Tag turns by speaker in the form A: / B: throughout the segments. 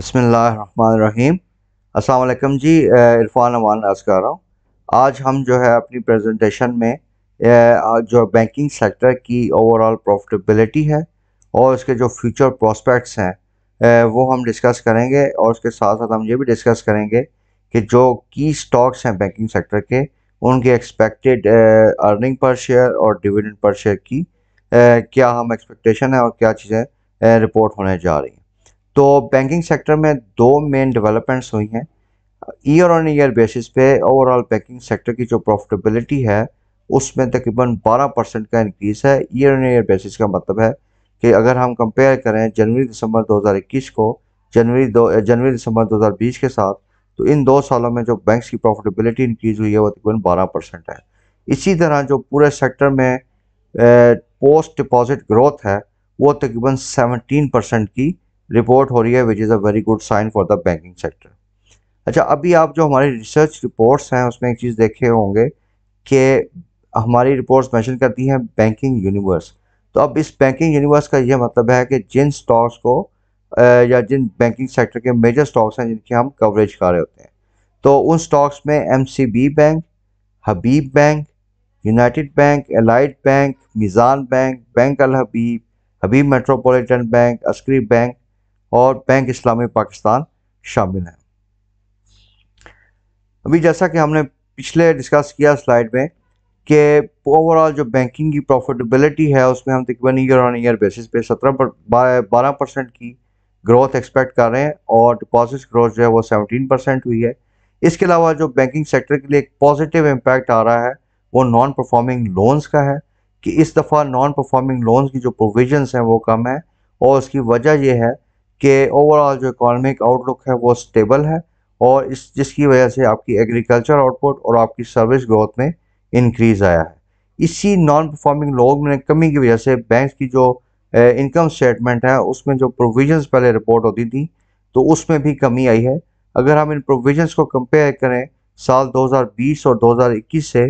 A: बसमीम अल्लाम जी इरफान अमान अर्ज़ कर रहा हूँ आज हम जो है अपनी प्रेजेंटेशन में जो बैंकिंग सेक्टर की ओवरऑल प्रॉफिटेबिलिटी है और उसके जो फ्यूचर प्रॉस्पेक्ट्स हैं वो हम डिस्कस करेंगे और उसके साथ साथ हम ये भी डिस्कस करेंगे कि जो की स्टॉक्स हैं बैंकिंग सेक्टर के उनके एक्सपेक्टेड अर्निंग पर शेयर और डिविडेंड पर शेयर की क्या हम एक्सपेक्टेशन है और क्या चीज़ें रिपोर्ट होने जा रही हैं तो बैंकिंग सेक्टर में दो मेन डेवलपमेंट्स हुई हैं ईयर ऑन ईयर बेसिस पे ओवरऑल बैंकिंग सेक्टर की जो प्रॉफिटेबिलिटी है उसमें तकरीबन 12 परसेंट का इंक्रीज़ है ईयर ऑन ईयर बेसिस का मतलब है कि अगर हम कंपेयर करें जनवरी दिसंबर 2021 को जनवरी दो जनवरी दिसंबर 2020 के साथ तो इन दो सालों में जो बैंक्स की प्रॉफिटेबिलिटी इंक्रीज़ हुई है वो तकरीबन बारह परसेंट है इसी तरह जो पूरे सेक्टर में पोस्ट डिपॉजिट ग्रोथ है वो तकरीबन सेवनटीन परसेंट की रिपोर्ट हो रही है which is a very good sign for the banking sector अच्छा अभी आप जो हमारी रिसर्च रिपोर्ट्स हैं उसमें एक चीज़ देखे होंगे कि हमारी रिपोर्ट्स मैंशन करती हैं बैंकिंग यूनिवर्स तो अब इस बैंकिंग यूनिवर्स का यह मतलब है कि जिन स्टॉक्स को या जिन बैंकिंग सेक्टर के मेजर स्टॉक्स हैं जिनके हम कवरेज कर रहे होते हैं तो उन स्टॉक्स में M bank Habib bank United Bank Allied Bank Meezan bank bank Al Habib Habib Metropolitan bank Askari bank और बैंक इस्लामी पाकिस्तान शामिल हैं अभी जैसा कि हमने पिछले डिस्कस किया स्लाइड में कि ओवरऑल जो बैंकिंग की प्रॉफिटेबिलिटी है उसमें हम तकरीबन ईयर ऑन ईयर बेसिस पे सत्रह पर बारह परसेंट की ग्रोथ एक्सपेक्ट कर रहे हैं और डिपॉजिट ग्रोथ जो है वो सेवनटीन परसेंट हुई है इसके अलावा जो बैंकिंग सेक्टर के लिए एक पॉजिटिव इम्पैक्ट आ रहा है वो नॉन परफॉर्मिंग लोन्स का है कि इस दफ़ा नॉन परफॉर्मिंग लोन्स की जो प्रोविजंस हैं वो कम है और उसकी वजह यह है कि ओवरऑल जो इकोनॉमिक आउटलुक है वो स्टेबल है और इस जिसकी वजह से आपकी एग्रीकल्चर आउटपुट और आपकी सर्विस ग्रोथ में इंक्रीज़ आया है इसी नॉन परफॉर्मिंग लोन में कमी की वजह से बैंक की जो इनकम स्टेटमेंट है उसमें जो प्रोविजंस पहले रिपोर्ट होती थी तो उसमें भी कमी आई है अगर हम इन प्रोविजंस को कंपेयर करें साल 2020 और 2021 से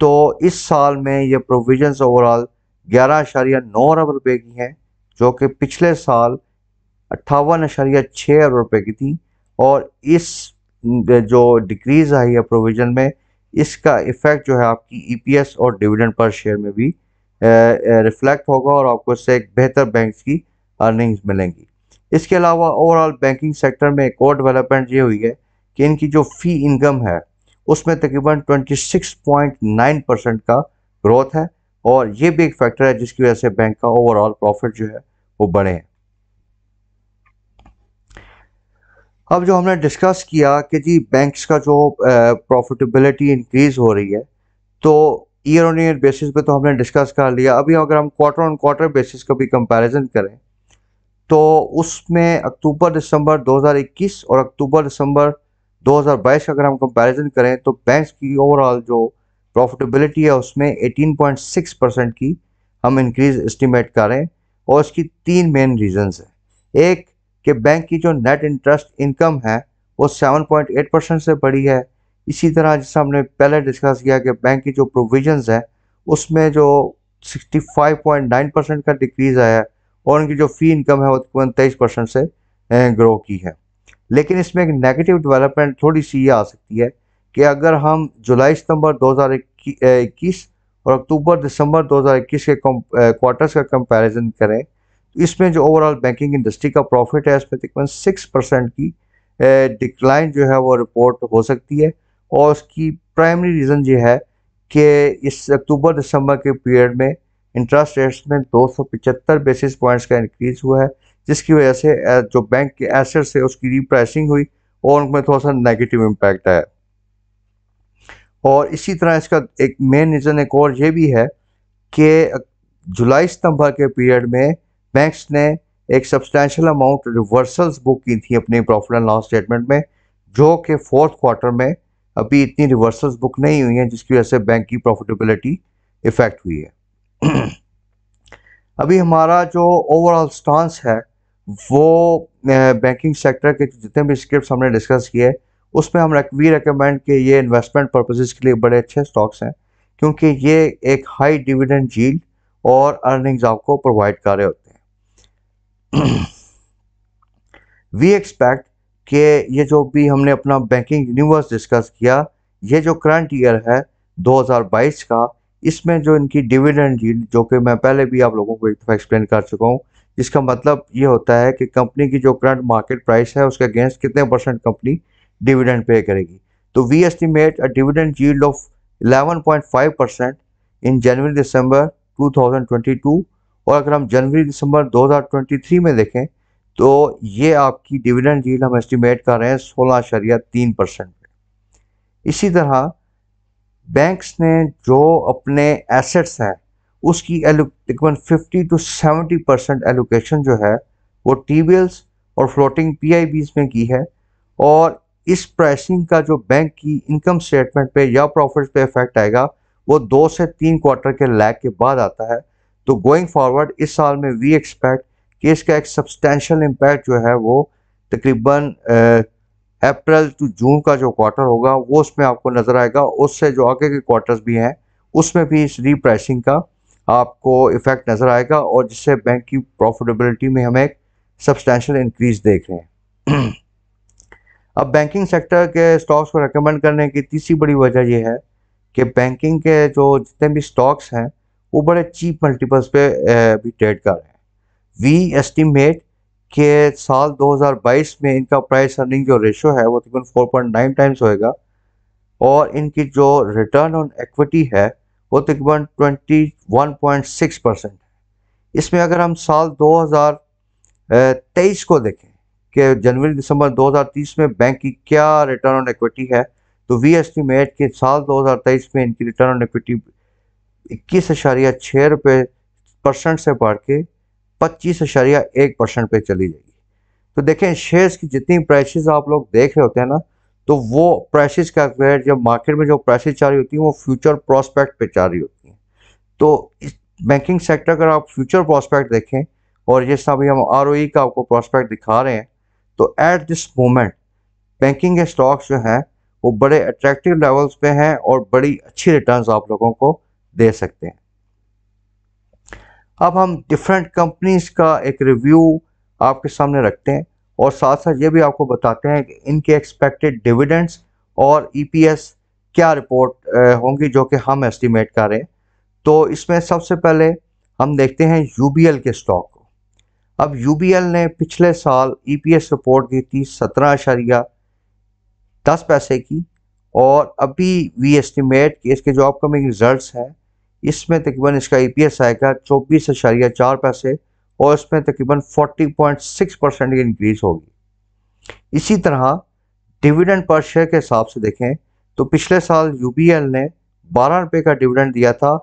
A: तो इस साल में ये प्रोविजंस ओवरऑल ग्यारह अशारिया नौ अरब रुपये की हैं जो कि पिछले साल अट्ठावन अशारिया छः अरब रुपए की थी और इस जो डिक्रीज़ आई है प्रोविज़न में इसका इफ़ेक्ट जो है आपकी ईपीएस e और डिविडेंड पर शेयर में भी रिफ्लेक्ट होगा और आपको इससे एक बेहतर बैंक की अर्निंग्स मिलेंगी इसके अलावा ओवरऑल बैंकिंग सेक्टर में एक और डेवलपमेंट ये हुई है कि इनकी जो फ़ी इनकम है उसमें तकरीबन 26.9 परसेंट का ग्रोथ है और ये भी एक फैक्टर है जिसकी वजह से बैंक का ओवरऑल प्रॉफिट जो है वो बढ़े हैं अब जो हमने डिस्कस किया कि जी बैंक्स का जो प्रॉफिटेबिलिटी इंक्रीज़ हो रही है तो ईयर ऑन ईयर बेसिस पे तो हमने डिस्कस कर लिया अभी अगर हम क्वार्टर ऑन क्वार्टर बेसिस का भी कंपैरिजन करें तो उसमें अक्टूबर दिसंबर 2021 और अक्टूबर दिसंबर 2022 का अगर हम कंपैरिजन करें तो बैंक्स की ओवरऑल जो प्रॉफिटेबिलिटी है उसमें 18.6 परसेंट की हम इंक्रीज एस्टिमेट करें और इसकी तीन मेन रीज़न्स हैं एक कि बैंक की जो नेट इंटरेस्ट इनकम है वो 7.8 परसेंट से बढ़ी है इसी तरह जैसा हमने पहले डिस्कस किया कि बैंक की जो प्रोविजंस है उसमें जो 65.9 परसेंट का डिक्रीज़ आया है और उनकी जो फ़ी इनकम है वो तकरीबन तेईस परसेंट से ग्रो की है लेकिन इसमें एक नेगेटिव डेवलपमेंट थोड़ी सी ये आ सकती है कि अगर हम जुलाई सितंबर 2021 और अक्टूबर दिसंबर 2021 के क्वार्टर्स का कंपैरिजन करें इसमें जो ओवरऑल बैंकिंग इंडस्ट्री का प्रॉफिट है इसमें तकरीबन सिक्स परसेंट की डिक्लाइन जो है वो रिपोर्ट हो सकती है और उसकी प्राइमरी रीज़न ये है कि इस अक्टूबर दिसंबर के पीरियड में इंटरेस्ट रेट्स में दो बेसिस पॉइंट्स का इंक्रीज़ हुआ है जिसकी वजह से जो बैंक के एसेट्स है उसकी रीप्राइसिंग हुई और उनमें थोड़ा सा नेगेटिव इम्पैक्ट आया और इसी तरह इसका एक मेन रीज़न एक और ये भी है कि जुलाई सितंबर के पीरियड में बैंक्स ने एक सब्सटैंशियल अमाउंट रिवर्सल्स बुक की थी अपने प्रॉफिट एंड लॉस स्टेटमेंट में जो कि फोर्थ क्वार्टर में अभी इतनी रिवर्सल्स बुक नहीं हुई हैं जिसकी वजह से बैंक की प्रॉफिटेबिलिटी इफेक्ट हुई है अभी हमारा जो ओवरऑल स्टांस है वो बैंकिंग सेक्टर के जितने भी स्क्रिप्ट हमने डिस्कस किए उसमें हम वी रिकमेंड कि ये इन्वेस्टमेंट पर्पजेज के लिए बड़े अच्छे स्टॉक्स हैं क्योंकि ये एक हाई डिविडेंड झील और अर्निंग्स आपको प्रोवाइड कर रहे होते हैं वी एक्सपेक्ट कि ये जो भी हमने अपना बैंकिंग यूनिवर्स डिस्कस किया ये जो करंट ईयर है 2022 का इसमें जो इनकी डिविडेंड यील्ड जो कि मैं पहले भी आप लोगों को एक दफ़ा एक्सप्लेन कर चुका हूँ इसका मतलब ये होता है कि कंपनी की जो करंट मार्केट प्राइस है उसके अगेंस्ट कितने परसेंट कंपनी डिविडेंड पे करेगी तो we estimate a dividend yield of 11.5 percent in January December 2022 और अगर हम जनवरी दिसंबर 2023 में देखें तो ये आपकी डिविडेंड यील्ड हम एस्टिमेट कर रहे हैं सोलह शरिया तीन परसेंट इसी तरह बैंक्स ने जो अपने एसेट्स हैं उसकी तकरीबन fifty to seventy percent allocation जो है वो टी और फ्लोटिंग पी में की है और इस प्राइसिंग का जो बैंक की इनकम स्टेटमेंट पे या प्रॉफिट पे इफेक्ट आएगा वो दो से तीन क्वार्टर के लैग के बाद आता है तो गोइंग फॉरवर्ड इस साल में वी एक्सपेक्ट कि इसका एक सब्सटैशल इम्पैक्ट जो है वो तकरीबन अप्रैल टू जून का जो क्वार्टर होगा वो उसमें आपको नज़र आएगा उससे जो आगे के क्वार्टर्स भी हैं उसमें भी इस रीप्राइसिंग का आपको इफेक्ट नज़र आएगा और जिससे बैंक की प्रॉफिटेबिलिटी में हमें एक सब्सटैशल इंक्रीज देख रहे हैं अब बैंकिंग सेक्टर के स्टॉक्स को रिकमेंड करने की तीसरी बड़ी वजह यह है कि बैंकिंग के जो जितने भी स्टॉक्स हैं वो बड़े चीप मल्टीपल्स पे भी ट्रेड कर रहे हैं वी एस्टिमेट के साल 2022 में इनका प्राइस अर्निंग जो रेशो है वो तकरीबन 4.9 टाइम्स होएगा और इनकी जो रिटर्न ऑन एक्विटी है वो तकरीबन 21.6 परसेंट है इसमें अगर हम साल 2023 को देखें कि जनवरी दिसंबर 2030 में बैंक की क्या रिटर्न ऑन एक्विटी है तो वी एस्टिमेट के साल 2023 में इनकी रिटर्न ऑन एक्विटी इक्कीस अशारिया छः रुपये परसेंट से बढ़ के पच्चीस अशारिया एक परसेंट पर चली जाएगी तो देखें शेयर्स की जितनी प्राइसेस आप लोग देख रहे होते हैं ना तो वो प्राइसेस कैलकुलेट जब मार्केट में जो प्राइसेस चाह रही होती हैं वो फ्यूचर प्रोस्पेक्ट पे चल रही होती हैं तो इस बैंकिंग सेक्टर अगर आप फ्यूचर प्रॉस्पेक्ट देखें और जैसा अभी हम आर e का आपको प्रॉस्पेक्ट दिखा रहे हैं तो एट दिस मोमेंट बैंकिंग के स्टॉक्स जो हैं वो बड़े अट्रैक्टिव लेवल्स पे हैं और बड़ी अच्छी रिटर्न्स आप लोगों को दे सकते हैं अब हम डिफरेंट कंपनीज का एक रिव्यू आपके सामने रखते हैं और साथ साथ ये भी आपको बताते हैं कि इनके एक्सपेक्टेड डिविडेंड्स और ईपीएस e क्या रिपोर्ट होंगी जो कि हम एस्टिमेट कर रहे हैं तो इसमें सबसे पहले हम देखते हैं यूबीएल के स्टॉक को अब यूबीएल ने पिछले साल ईपीएस रिपोर्ट दी थी सत्रह अशारिया दस पैसे की और अभी वी एस्टिमेट कि इसके जो अपकमिंग रिजल्ट हैं इसमें तकरीबन इसका ई पी एस आएगा चौबीस अशारिया चार पैसे और इसमें तकरीबन फोर्टी पॉइंट सिक्स परसेंट की इंक्रीज़ होगी इसी तरह डिविडेंड पर शेयर के हिसाब से देखें तो पिछले साल यू ने बारह रुपये का डिविडेंड दिया था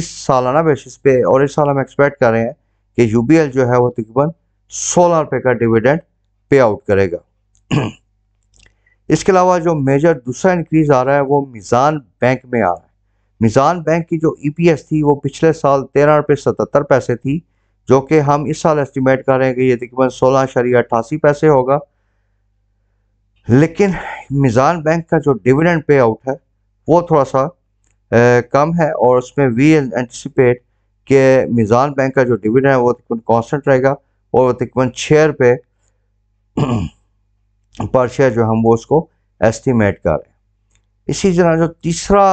A: इस सालाना बेसिस पे और इस साल हम एक्सपेक्ट कर रहे हैं कि यू जो है वो तकरीबन सोलह रुपये का डिविडेंड पे आउट करेगा इसके अलावा जो मेजर दूसरा इंक्रीज आ रहा है वो मिज़ान बैंक में आ रहा है मिज़ान बैंक की जो ई e थी वो पिछले साल तेरह रुपये सतहत्तर पैसे थी जो कि हम इस साल एस्टिमेट कर रहे हैं कि ये तकरीबन सोलह शरीर अट्ठासी पैसे होगा लेकिन मिज़ान बैंक का जो डिविडेंड पे आउट है वो थोड़ा सा ए, कम है और उसमें वी एंटिसिपेट कि मिज़ान बैंक का जो डिविडेंड है वो तकरीबन कांस्टेंट रहेगा और वह तकरीबन छः रुपये पर शेयर जो हम वो उसको एस्टिमेट कर रहे हैं इसी तरह जो तीसरा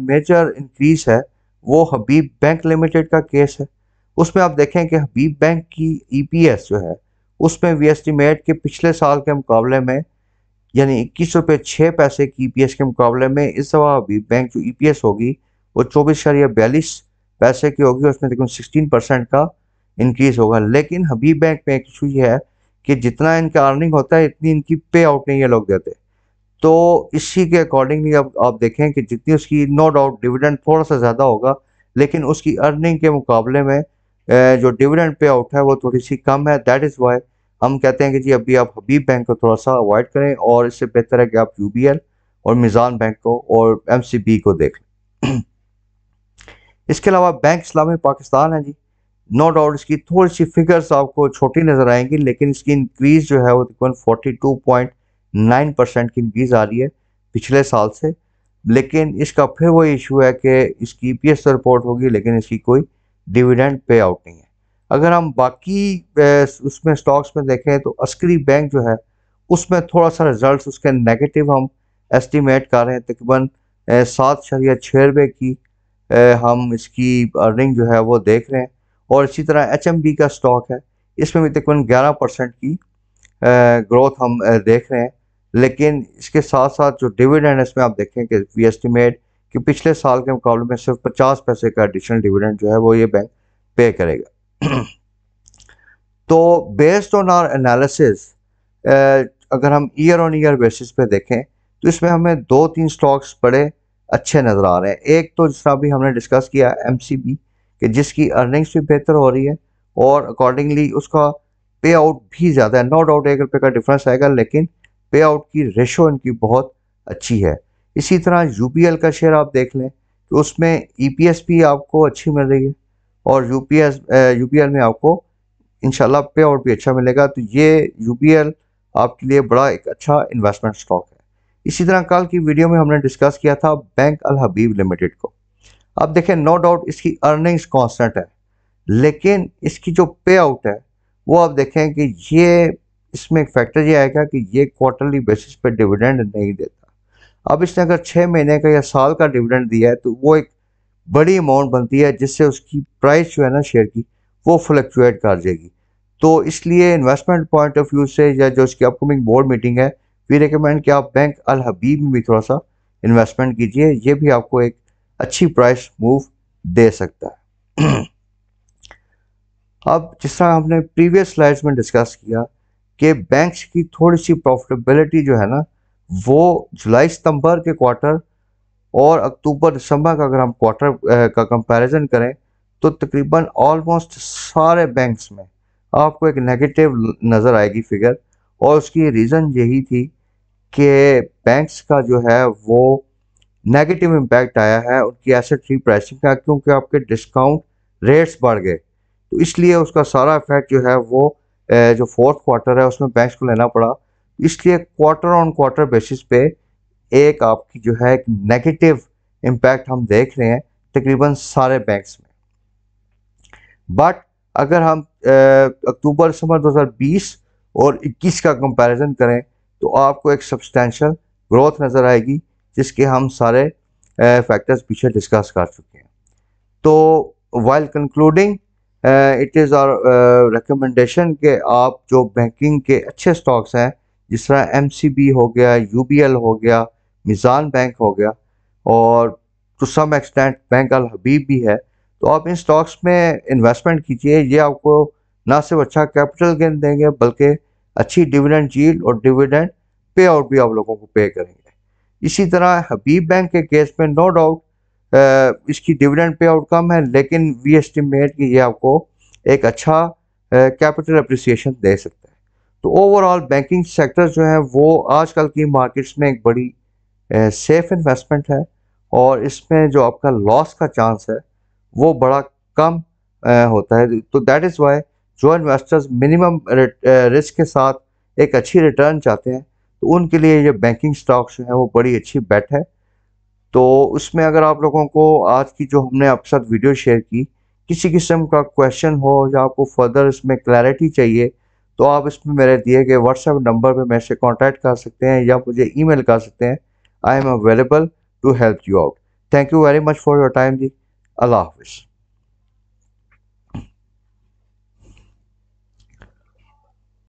A: मेजर इंक्रीज है वो हबीब बैंक लिमिटेड का केस है उसमें आप देखें कि हबीब बैंक की ईपीएस e जो है उसमें वी एस्टिमेट के पिछले साल के मुकाबले में यानी इक्कीस रुपये छः पैसे की ईपीएस e के मुकाबले में इस दफ़ा हबीब बैंक जो ईपीएस e होगी वो चौबीस या बयालीस पैसे की होगी उसमें देखो सिक्सटीन परसेंट का इंक्रीज़ होगा लेकिन हबीब बैंक में एक इशू ये है कि जितना इनका अर्निंग होता है इतनी इनकी पे आउट नहीं ये लोग देते तो इसी के अकॉर्डिंगली अब आप देखें कि जितनी उसकी नो डाउट डिविडेंड थोड़ा सा ज़्यादा होगा लेकिन उसकी अर्निंग के मुकाबले में जो डिविडेंड पे आउट है वो थोड़ी सी कम है दैट इज़ वाई हम कहते हैं कि जी अभी आप हबीब बैंक को थोड़ा सा अवॉइड करें और इससे बेहतर है कि आप यू और मिज़ान बैंक को और एम को देख लें इसके अलावा बैंक इस्लामी पाकिस्तान है जी नो no डाउट इसकी थोड़ी सी फिगर्स आपको छोटी नज़र आएंगी लेकिन इसकी इंक्रीज़ जो है वो तकरीबन forty two point nine percent की इंक्रीज़ आ रही है पिछले साल से लेकिन इसका फिर वही इशू है कि इसकी ई पी एस तो रिपोर्ट होगी लेकिन इसकी कोई डिविडेंड पे आउट नहीं है अगर हम बाकी उसमें स्टॉक्स में देखें तो अस्करी बैंक जो है उसमें थोड़ा सा रिजल्ट उसके नेगेटिव हम एस्टिमेट कर रहे हैं तकरीबन सात शरिया छः रुपये की हम इसकी अर्निंग जो है वो देख रहे हैं और इसी तरह एच का स्टॉक है इसमें भी तकरीबन ग्यारह परसेंट की ग्रोथ हम देख रहे हैं लेकिन इसके साथ साथ जो डिविडेंड इसमें आप देखें कि वी एस्टिमेट कि पिछले साल के मुकाबले में सिर्फ पचास पैसे का एडिशनल डिविडेंड जो है वो ये बैंक पे करेगा तो बेस्ड ऑन आर एनालिसिस अगर हम ईयर ऑन ईयर बेसिस पे देखें तो इसमें हमें दो तीन स्टॉक्स बड़े अच्छे नज़र आ रहे हैं एक तो जिस अभी भी हमने डिस्कस किया एम कि जिसकी अर्निंग्स भी बेहतर हो रही है और अकॉर्डिंगली उसका पे आउट भी ज़्यादा है नो डाउट एक रुपये का डिफरेंस आएगा लेकिन पे आउट की रेशो इनकी बहुत अच्छी है इसी तरह यू का शेयर आप देख लें तो उसमें ई e भी आपको अच्छी मिल रही है और यू पी में आपको इनशाला पे आउट भी अच्छा मिलेगा तो ये यू आपके लिए बड़ा एक अच्छा इन्वेस्टमेंट स्टॉक है इसी तरह कल की वीडियो में हमने डिस्कस किया था बैंक अल हबीब लिमिटेड को अब देखें नो डाउट इसकी अर्निंग्स कॉन्सटेंट है लेकिन इसकी जो पे आउट है वो आप देखें कि ये इसमें एक फैक्टर ये आएगा कि ये क्वार्टरली बेसिस पे डिविडेंड नहीं देता अब इसने अगर छः महीने का या साल का डिविडेंड दिया है तो वो एक बड़ी अमाउंट बनती है जिससे उसकी प्राइस जो है ना शेयर की वो फ्लक्चुएट कर जाएगी तो इसलिए इन्वेस्टमेंट पॉइंट ऑफ व्यू से या जो उसकी अपकमिंग बोर्ड मीटिंग है वी रिकमेंड कि आप बैंक अल हबीब में भी थोड़ा सा इन्वेस्टमेंट कीजिए ये भी आपको एक अच्छी प्राइस मूव दे सकता है अब जिस तरह हमने प्रीवियस स्लाइड्स में डिस्कस किया कि बैंक्स की थोड़ी सी प्रॉफिटेबिलिटी जो है ना वो जुलाई सितंबर के क्वार्टर और अक्टूबर दिसंबर का अगर हम क्वार्टर का कंपैरिजन करें तो तकरीबन ऑलमोस्ट सारे बैंक्स में आपको एक नेगेटिव नज़र आएगी फिगर और उसकी रीज़न यही थी कि बैंक्स का जो है वो नेगेटिव इम्पैक्ट आया है उनकी एसेट रीप्राइसिंग का क्योंकि आपके डिस्काउंट रेट्स बढ़ गए तो इसलिए उसका सारा इफेक्ट जो है वो जो फोर्थ क्वार्टर है उसमें बैंक्स को लेना पड़ा इसलिए क्वार्टर ऑन क्वार्टर बेसिस पे एक आपकी जो है एक नेगेटिव इम्पैक्ट हम देख रहे हैं तकरीबन सारे बैंक्स में बट अगर हम अक्टूबर दिसंबर 2020 और 21 का कंपैरिजन करें तो आपको एक सब्सटैंशल ग्रोथ नज़र आएगी जिसके हम सारे फैक्टर्स पीछे डिस्कस कर चुके हैं तो while concluding it is our recommendation के आप जो बैंकिंग के अच्छे स्टॉक्स हैं जिस तरह एम सी बी हो गया यू बी एल हो गया मिज़ान बैंक हो गया और to some extent bank Al Habib भी है तो आप इन स्टॉक्स में इन्वेस्टमेंट कीजिए ये आपको ना सिर्फ अच्छा कैपिटल गेन देंगे बल्कि अच्छी डिविडेंड जील और डिविडेंड पे आउट भी आप लोगों को पे करेंगे इसी तरह हबीब बैंक के केस में नो डाउट इसकी डिविडेंड पे आउट कम है लेकिन वी एस्टिमेट कि ये आपको एक अच्छा कैपिटल अप्रिसिएशन दे सकता है तो ओवरऑल बैंकिंग सेक्टर जो है वो आजकल की मार्केट्स में एक बड़ी सेफ़ इन्वेस्टमेंट है और इसमें जो आपका लॉस का चांस है वो बड़ा कम होता है तो दैट इज़ वाई जो इन्वेस्टर्स मिनिमम रिस्क के साथ एक अच्छी रिटर्न चाहते हैं तो उनके लिए ये बैंकिंग स्टॉक्स जो हैं वो बड़ी अच्छी बेट है तो उसमें अगर आप लोगों को आज की जो हमने अक्सर साथ वीडियो शेयर की किसी किस्म का क्वेश्चन हो या आपको फर्दर इसमें क्लैरिटी चाहिए तो आप इसमें मेरे दिए गए व्हाट्सएप नंबर पर मेरे से कॉन्टैक्ट कर सकते हैं या मुझे ईमेल कर सकते हैं I am available to help you out thank you very much for your time जी अल्लाह हाफिज़